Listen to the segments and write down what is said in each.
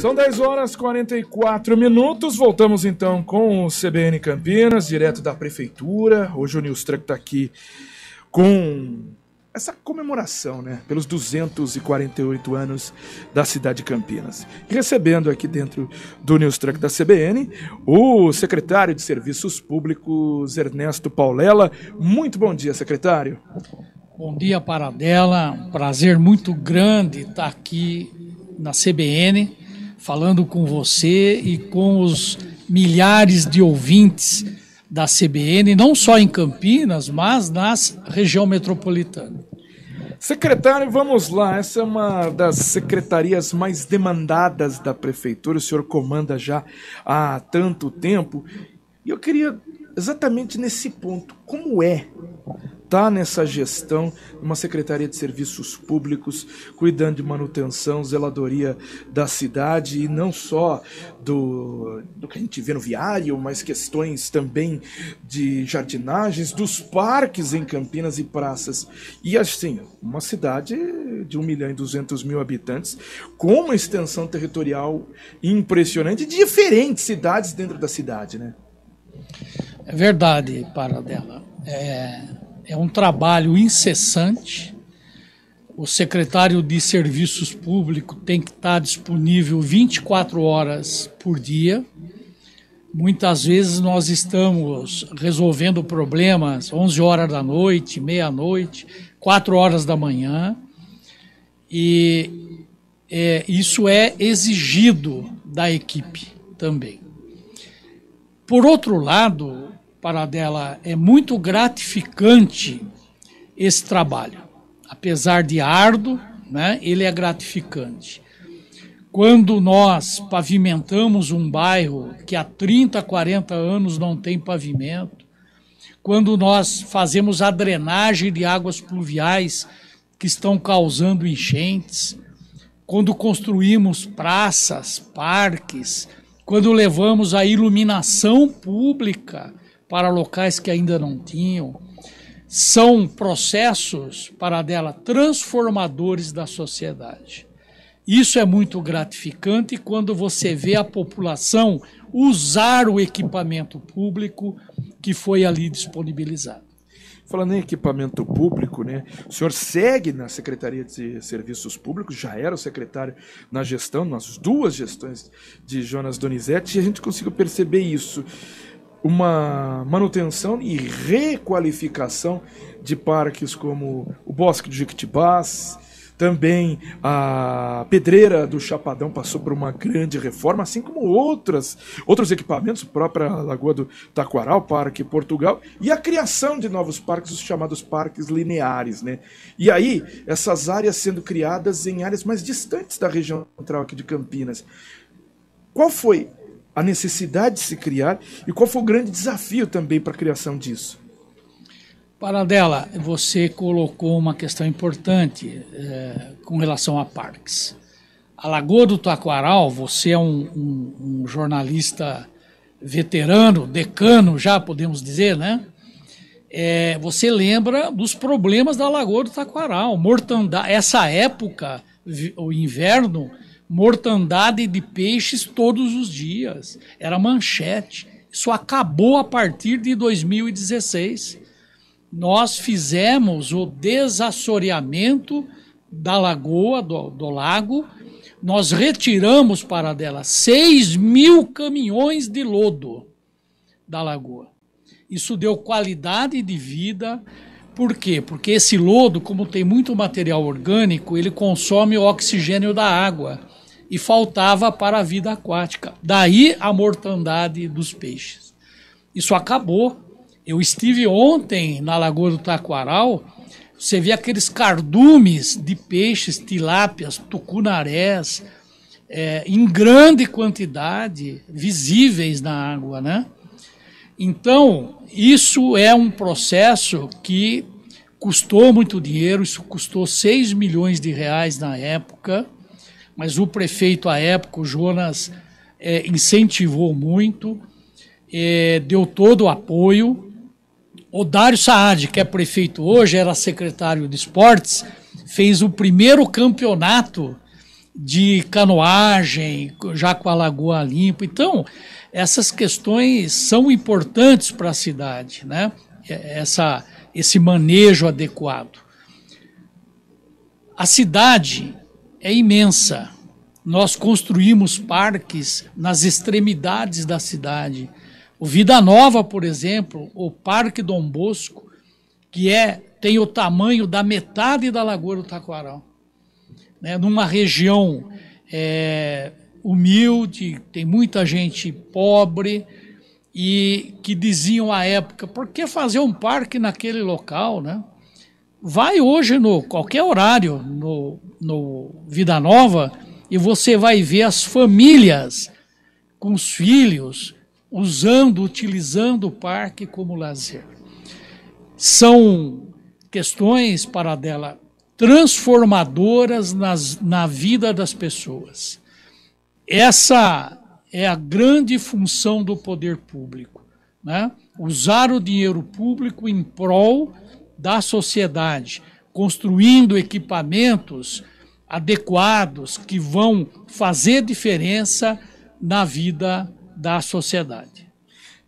São 10 horas e 44 minutos. Voltamos então com o CBN Campinas, direto da Prefeitura. Hoje o News Truck está aqui com essa comemoração, né? Pelos 248 anos da cidade de Campinas. Recebendo aqui dentro do News Truck da CBN o secretário de Serviços Públicos, Ernesto Paulella. Muito bom dia, secretário. Bom dia, Paradela. Um prazer muito grande estar aqui na CBN falando com você e com os milhares de ouvintes da CBN, não só em Campinas, mas na região metropolitana. Secretário, vamos lá. Essa é uma das secretarias mais demandadas da prefeitura. O senhor comanda já há tanto tempo. E eu queria exatamente nesse ponto, como é está nessa gestão, uma Secretaria de Serviços Públicos, cuidando de manutenção, zeladoria da cidade e não só do, do que a gente vê no viário, mas questões também de jardinagens, dos parques em Campinas e praças. E assim, uma cidade de 1 milhão e 200 mil habitantes, com uma extensão territorial impressionante, de diferentes cidades dentro da cidade, né? É verdade, Paradela. É, é um trabalho incessante. O secretário de Serviços Públicos tem que estar disponível 24 horas por dia. Muitas vezes nós estamos resolvendo problemas 11 horas da noite, meia-noite, 4 horas da manhã. E é, isso é exigido da equipe também. Por outro lado, Paradela, é muito gratificante esse trabalho. Apesar de árduo, né, ele é gratificante. Quando nós pavimentamos um bairro que há 30, 40 anos não tem pavimento, quando nós fazemos a drenagem de águas pluviais que estão causando enchentes, quando construímos praças, parques, quando levamos a iluminação pública para locais que ainda não tinham. São processos, para dela, transformadores da sociedade. Isso é muito gratificante quando você vê a população usar o equipamento público que foi ali disponibilizado. Falando em equipamento público, né? O senhor segue na Secretaria de Serviços Públicos, já era o secretário na gestão, nas duas gestões de Jonas Donizete, e a gente conseguiu perceber isso uma manutenção e requalificação de parques como o Bosque de Jequitibás, também a pedreira do Chapadão passou por uma grande reforma, assim como outras, outros equipamentos, a própria Lagoa do Taquaral, Parque Portugal, e a criação de novos parques, os chamados parques lineares. Né? E aí, essas áreas sendo criadas em áreas mais distantes da região central aqui de Campinas. Qual foi a necessidade de se criar e qual foi o grande desafio também para a criação disso? Paradela, você colocou uma questão importante é, com relação a parques. A Lagoa do Taquaral, você é um, um, um jornalista veterano, decano já, podemos dizer, né? É, você lembra dos problemas da Lagoa do Taquaral, mortandade. Essa época, o inverno, mortandade de peixes todos os dias. Era manchete. Isso acabou a partir de 2016. Nós fizemos o desassoreamento da lagoa, do, do lago. Nós retiramos para dela 6 mil caminhões de lodo da lagoa. Isso deu qualidade de vida. Por quê? Porque esse lodo, como tem muito material orgânico, ele consome o oxigênio da água e faltava para a vida aquática. Daí a mortandade dos peixes. Isso acabou. Eu estive ontem na Lagoa do Taquaral, você vê aqueles cardumes de peixes, tilápias, tucunarés, é, em grande quantidade, visíveis na água, né? Então, isso é um processo que custou muito dinheiro, isso custou 6 milhões de reais na época, mas o prefeito à época, o Jonas, é, incentivou muito, é, deu todo o apoio. Dário Saad, que é prefeito hoje, era secretário de esportes, fez o primeiro campeonato de canoagem, já com a Lagoa Limpa. Então, essas questões são importantes para a cidade, né? É, essa, esse manejo adequado. A cidade é imensa. Nós construímos parques nas extremidades da cidade. O Vida Nova, por exemplo, o Parque Dom Bosco, que é tem o tamanho da metade da Lagoa do Taquaral. Né? Numa região é, humilde, tem muita gente pobre e que diziam à época, por que fazer um parque naquele local, né? Vai hoje no qualquer horário no, no Vida Nova e você vai ver as famílias com os filhos usando, utilizando o parque como lazer. São questões, para dela transformadoras nas, na vida das pessoas. Essa é a grande função do poder público, né? usar o dinheiro público em prol da sociedade, construindo equipamentos adequados que vão fazer diferença na vida da sociedade.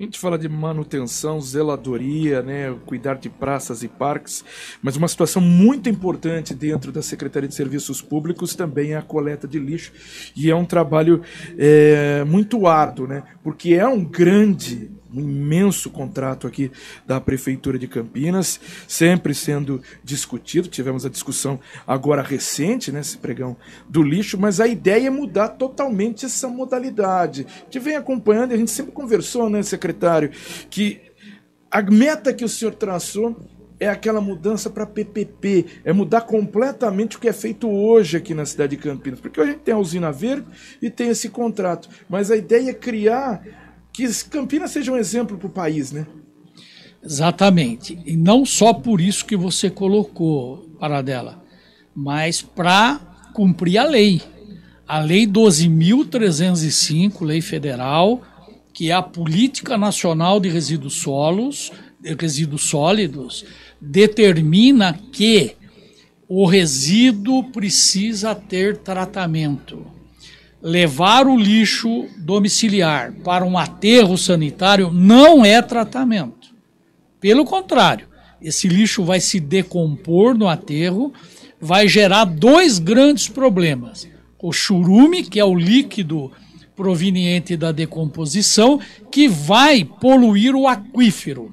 A gente fala de manutenção, zeladoria, né, cuidar de praças e parques, mas uma situação muito importante dentro da Secretaria de Serviços Públicos também é a coleta de lixo e é um trabalho é, muito árduo, né, porque é um grande um imenso contrato aqui da Prefeitura de Campinas, sempre sendo discutido. Tivemos a discussão agora recente, né, esse pregão do lixo, mas a ideia é mudar totalmente essa modalidade. Te vem acompanhando, a gente sempre conversou, né, secretário, que a meta que o senhor traçou é aquela mudança para PPP, é mudar completamente o que é feito hoje aqui na cidade de Campinas, porque hoje a gente tem a usina verde e tem esse contrato, mas a ideia é criar que Campinas seja um exemplo para o país, né? Exatamente. E não só por isso que você colocou, Paradela, mas para cumprir a lei. A Lei 12.305, Lei Federal, que é a Política Nacional de Resíduos Solos, de Resíduos Sólidos, determina que o resíduo precisa ter tratamento levar o lixo domiciliar para um aterro sanitário não é tratamento. Pelo contrário, esse lixo vai se decompor no aterro, vai gerar dois grandes problemas: o churume, que é o líquido proveniente da decomposição, que vai poluir o aquífero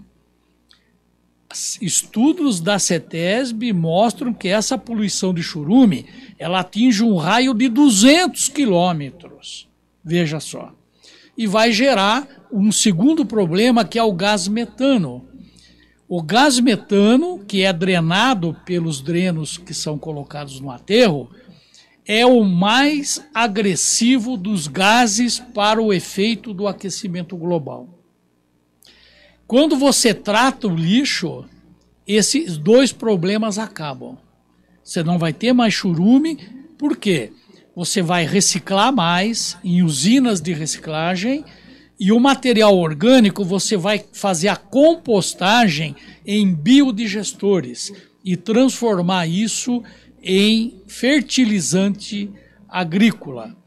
estudos da CETESB mostram que essa poluição de churume ela atinge um raio de 200 quilômetros. Veja só. E vai gerar um segundo problema que é o gás metano. O gás metano, que é drenado pelos drenos que são colocados no aterro, é o mais agressivo dos gases para o efeito do aquecimento global. Quando você trata o lixo, esses dois problemas acabam. Você não vai ter mais churume, por quê? Você vai reciclar mais em usinas de reciclagem e o material orgânico você vai fazer a compostagem em biodigestores e transformar isso em fertilizante agrícola.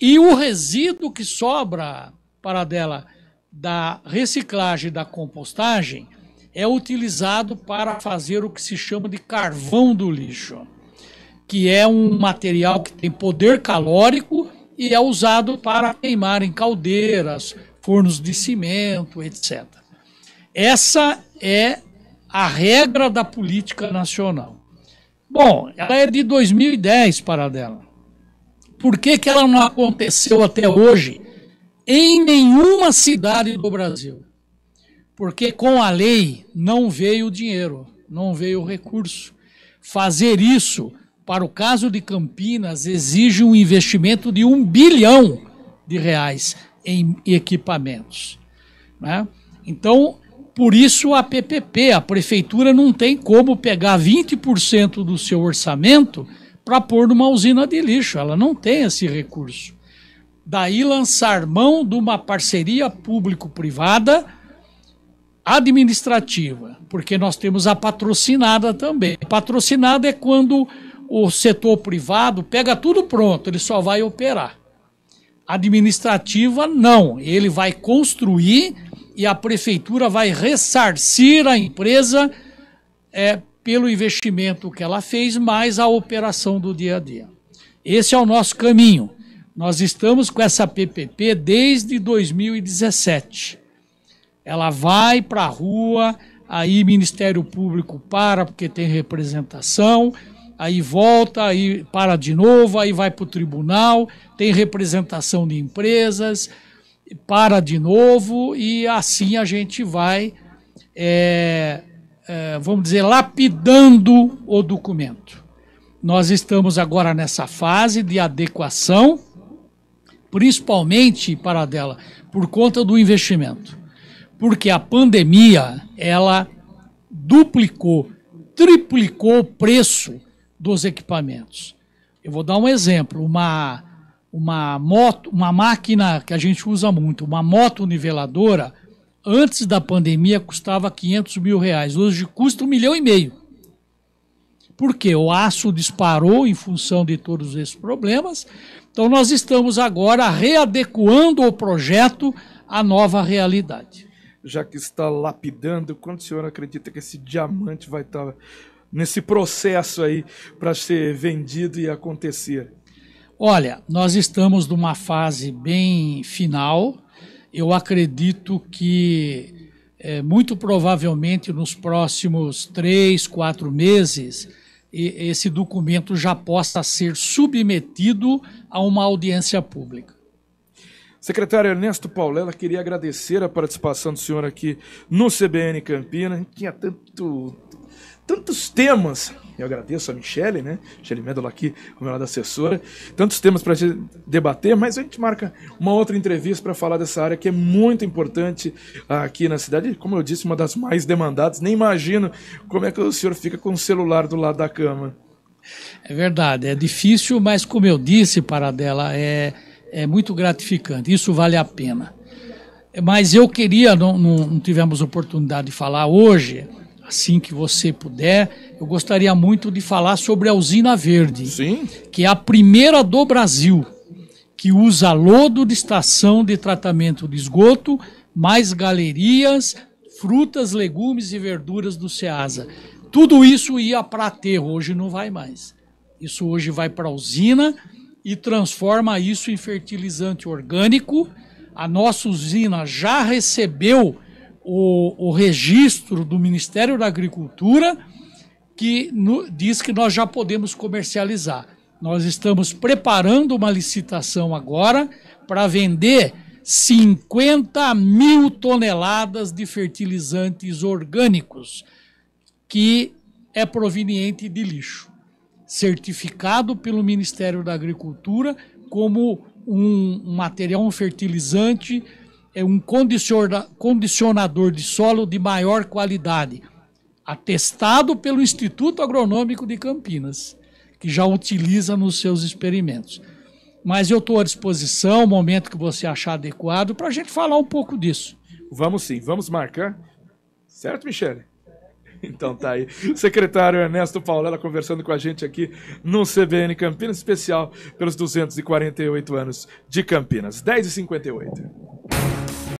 E o resíduo que sobra para dela da reciclagem da compostagem é utilizado para fazer o que se chama de carvão do lixo, que é um material que tem poder calórico e é usado para queimar em caldeiras, fornos de cimento, etc. Essa é a regra da política nacional. Bom, ela é de 2010 para dela. Por que, que ela não aconteceu até hoje? em nenhuma cidade do Brasil. Porque com a lei não veio o dinheiro, não veio o recurso. Fazer isso, para o caso de Campinas, exige um investimento de um bilhão de reais em equipamentos. Né? Então, por isso a PPP, a prefeitura não tem como pegar 20% do seu orçamento para pôr numa usina de lixo, ela não tem esse recurso daí lançar mão de uma parceria público-privada administrativa, porque nós temos a patrocinada também. Patrocinada é quando o setor privado pega tudo pronto, ele só vai operar. Administrativa, não. Ele vai construir e a prefeitura vai ressarcir a empresa é, pelo investimento que ela fez, mais a operação do dia a dia. Esse é o nosso caminho. Nós estamos com essa PPP desde 2017. Ela vai para a rua, aí Ministério Público para porque tem representação, aí volta, aí para de novo, aí vai para o tribunal, tem representação de empresas, para de novo e assim a gente vai, é, é, vamos dizer, lapidando o documento. Nós estamos agora nessa fase de adequação principalmente para dela, por conta do investimento. Porque a pandemia, ela duplicou, triplicou o preço dos equipamentos. Eu vou dar um exemplo, uma uma moto, uma máquina que a gente usa muito, uma moto niveladora, antes da pandemia custava 500 mil reais, hoje custa um milhão e meio porque o aço disparou em função de todos esses problemas. Então, nós estamos agora readequando o projeto à nova realidade. Já que está lapidando, quanto o senhor acredita que esse diamante vai estar nesse processo aí para ser vendido e acontecer? Olha, nós estamos numa fase bem final. Eu acredito que é, muito provavelmente nos próximos três, quatro meses esse documento já possa ser submetido a uma audiência pública. Secretário Ernesto Paulela, queria agradecer a participação do senhor aqui no CBN Campinas. Tinha tanto tantos temas. Eu agradeço a Michelle, né? Michelle Medola aqui, ela é da assessora. Tantos temas para debater, mas a gente marca uma outra entrevista para falar dessa área que é muito importante aqui na cidade. Como eu disse, uma das mais demandadas. Nem imagino como é que o senhor fica com o celular do lado da cama. É verdade, é difícil, mas como eu disse, Paradela, é, é muito gratificante. Isso vale a pena. Mas eu queria, não, não, não tivemos oportunidade de falar hoje, assim que você puder, eu gostaria muito de falar sobre a usina verde, Sim. que é a primeira do Brasil que usa lodo de estação de tratamento de esgoto, mais galerias, frutas, legumes e verduras do Ceasa. Tudo isso ia para aterro, hoje não vai mais. Isso hoje vai para a usina e transforma isso em fertilizante orgânico. A nossa usina já recebeu o, o registro do Ministério da Agricultura que no, diz que nós já podemos comercializar. Nós estamos preparando uma licitação agora para vender 50 mil toneladas de fertilizantes orgânicos que é proveniente de lixo, certificado pelo Ministério da Agricultura como um material, um fertilizante é um condicionador de solo de maior qualidade, atestado pelo Instituto Agronômico de Campinas, que já utiliza nos seus experimentos. Mas eu estou à disposição, o momento que você achar adequado, para a gente falar um pouco disso. Vamos sim, vamos marcar. Certo, Michele? Então tá aí. Secretário Ernesto Paulela conversando com a gente aqui no CBN Campinas, especial pelos 248 anos de Campinas. 10h58.